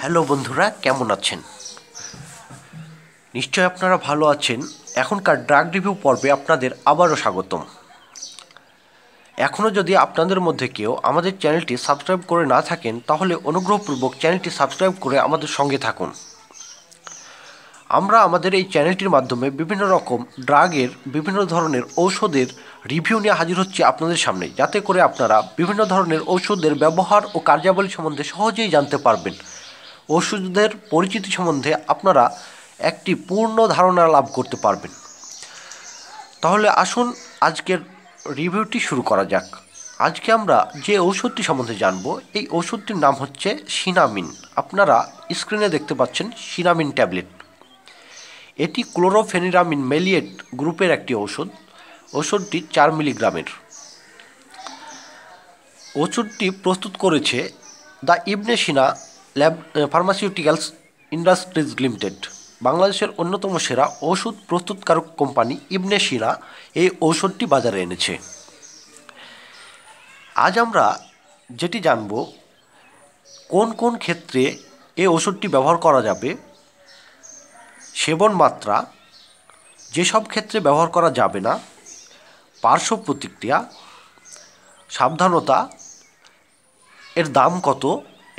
hello বন্ধুরা কেমন আছেন নিশ্চয় আপনারা ভালো আছেন এখনকার ড্রাগ রিভিউ পর্বে আপনাদের আবারও স্বাগতম এখনও যদি আপনাদের মধ্যে কেউ আমাদের চ্যানেলটি সাবস্ক্রাইব করে না থাকেন তাহলে অনুগ্রহপূর্বক চ্যানেলটি সাবস্ক্রাইব করে আমাদের সঙ্গে থাকুন আমরা আমাদের এই চ্যানেলটির মাধ্যমে বিভিন্ন রকম ড্রাগের বিভিন্ন ধরনের ঔষধের রিভিউ নিয়ে হাজির হচ্ছে আপনাদের সামনে যাতে করে আপনারা বিভিন্ন ধরনের ঔষধের ব্যবহার ও কার্যাবলী সম্বন্ধে সহজেই জানতে পারবেন ওষুধের পরিচিতি সম্বন্ধে আপনারা একটি পূর্ণ ধারণা লাভ করতে পারবেন তাহলে আসুন আজকের রিভিউটি শুরু করা যাক আজকে আমরা যে ওষুধটি সম্বন্ধে জানব এই ওষুধটির নাম হচ্ছে সিনামিন আপনারা স্ক্রিনে দেখতে পাচ্ছেন সিনামিন ট্যাবলেট এটি ক্লোরোফেনিরামিন মেলিয়েট গ্রুপের একটি ওষুধ ওষুধটি চার মিলিগ্রামের ওষুধটি প্রস্তুত করেছে the Ibn Sina lab pharmaceuticals industries limited বাংলাদেশের অন্যতম সেরা ওষুধ প্রস্তুতকারক কোম্পানি ইবনে শিরা এই ঔষধটি বাজারে এনেছে আজ আমরা যেটি জানব কোন কোন ক্ষেত্রে এই ওষুধটি ব্যবহার করা যাবে সেবন মাত্রা যেসব ক্ষেত্রে ব্যবহার করা যাবে না পার্শ্ব প্রতিক্রিয়া সাবধানতা এর দাম কত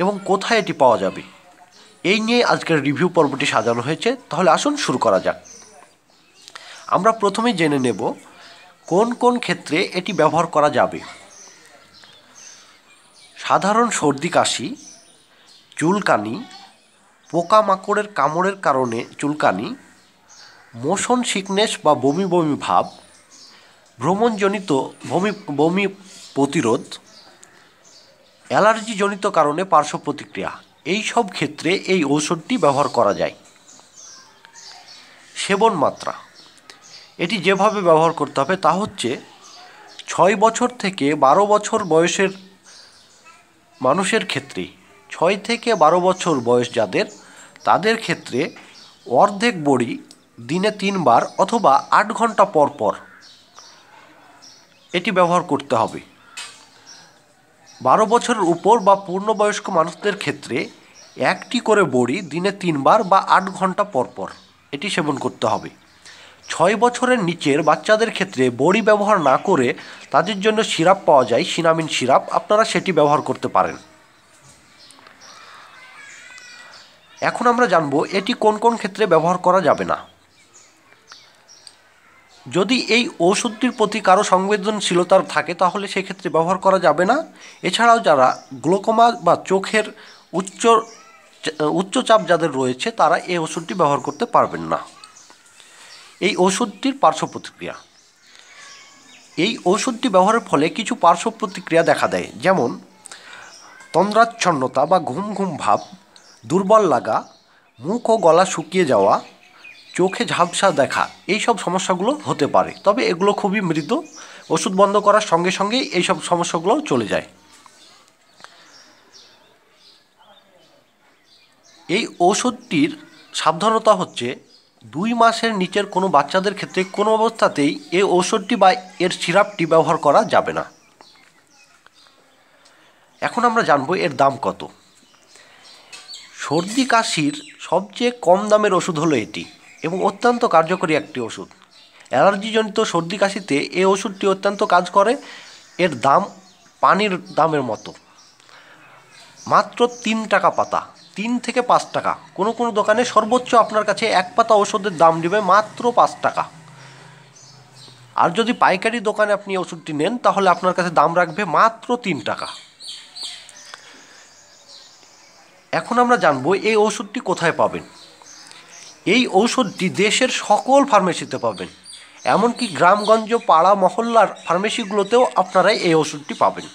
এবং কোথায় এটি পাওয়া যাবে এই নিয়ে আজকের রিভিউ পর্বটি সাজানো হয়েছে তাহলে আসুন শুরু করা যাক আমরা প্রথমে জেনে নেব কোন কোন ক্ষেত্রে এটি ব্যবহার করা যাবে সাধারণ সর্দি কাশি চুলকানি পোকামাকড়ের কামড়ের কারণে চুলকানি মোশন সিকনেস বা বমি বমি ভাব ভ্রমণজনিত বমি বমি প্রতিরোধ অ্যালার্জিজনিত কারণে পার্শ্ব প্রতিক্রিয়া এই সব ক্ষেত্রে এই ঔষধটি ব্যবহার করা যায় সেবন মাত্রা এটি যেভাবে ব্যবহার করতে হবে তা হচ্ছে ছয় বছর থেকে বারো বছর বয়সের মানুষের ক্ষেত্রে ছয় থেকে বারো বছর বয়স যাদের তাদের ক্ষেত্রে অর্ধেক বড়ি দিনে তিনবার অথবা আট ঘন্টা পর পর এটি ব্যবহার করতে হবে বারো বছরের উপর বা পূর্ণবয়স্ক মানুষদের ক্ষেত্রে একটি করে বড়ি দিনে তিনবার বা আট ঘন্টা পরপর এটি সেবন করতে হবে ছয় বছরের নিচের বাচ্চাদের ক্ষেত্রে বড়ি ব্যবহার না করে তাদের জন্য সিরাপ পাওয়া যায় সিনামিন সিরাপ আপনারা সেটি ব্যবহার করতে পারেন এখন আমরা জানব এটি কোন কোন ক্ষেত্রে ব্যবহার করা যাবে না যদি এই ওষুধটির প্রতি কারো সংবেদনশীলতা থাকে তাহলে সেক্ষেত্রে ব্যবহার করা যাবে না এছাড়াও যারা গ্লোকোমা বা চোখের উচ্চ উচ্চচাপ যাদের রয়েছে তারা এই ওষুধটি ব্যবহার করতে পারবেন না এই ওষুধটির পার্শ্ব প্রতিক্রিয়া এই ওষুধটি ব্যবহারের ফলে কিছু পার্শ্ব প্রতিক্রিয়া দেখা দেয় যেমন তন্দ্রাচ্ছন্নতা বা ঘুম ঘুম ভাব দুর্বল লাগা মুখ ও গলা শুকিয়ে যাওয়া চোখে ঝাপসা দেখা এই সব সমস্যাগুলো হতে পারে তবে এগুলো খুবই মৃদু ওষুধ বন্ধ করার সঙ্গে সঙ্গেই এইসব সমস্যাগুলো চলে যায় এই ওষুধটির সাবধানতা হচ্ছে দুই মাসের নিচের কোনো বাচ্চাদের ক্ষেত্রে কোনো অবস্থাতেই এই ওষুধটি বা এর সিরাপটি ব্যবহার করা যাবে না এখন আমরা জানবো এর দাম কত সর্দি কাশির সবচেয়ে কম দামের ওষুধ হলো এটি এবং অত্যন্ত কার্যকরী একটি ওষুধ অ্যালার্জিজনিত সর্দি কাশিতে এই ওষুধটি অত্যন্ত কাজ করে এর দাম পানির দামের মতো মাত্র তিন টাকা পাতা তিন থেকে পাঁচ টাকা কোনো কোনো দোকানে সর্বোচ্চ আপনার কাছে এক পাতা ওষুধের দাম নেবে মাত্র পাঁচ টাকা আর যদি পাইকারি দোকানে আপনি ওষুধটি নেন তাহলে আপনার কাছে দাম রাখবে মাত্র তিন টাকা এখন আমরা জানবো এই ওষুধটি কোথায় পাবেন এই ঔষধটি দেশের সকল ফার্মেসিতে পাবেন এমনকি গ্রামগঞ্জ পাড়া মহল্লার ফার্মেসিগুলোতেও আপনারা এই ওষুধটি পাবেন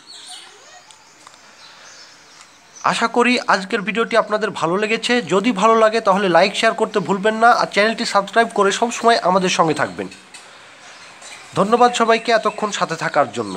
আশা করি আজকের ভিডিওটি আপনাদের ভালো লেগেছে যদি ভালো লাগে তাহলে লাইক শেয়ার করতে ভুলবেন না আর চ্যানেলটি সাবস্ক্রাইব করে সবসময় আমাদের সঙ্গে থাকবেন ধন্যবাদ সবাইকে এতক্ষণ সাথে থাকার জন্য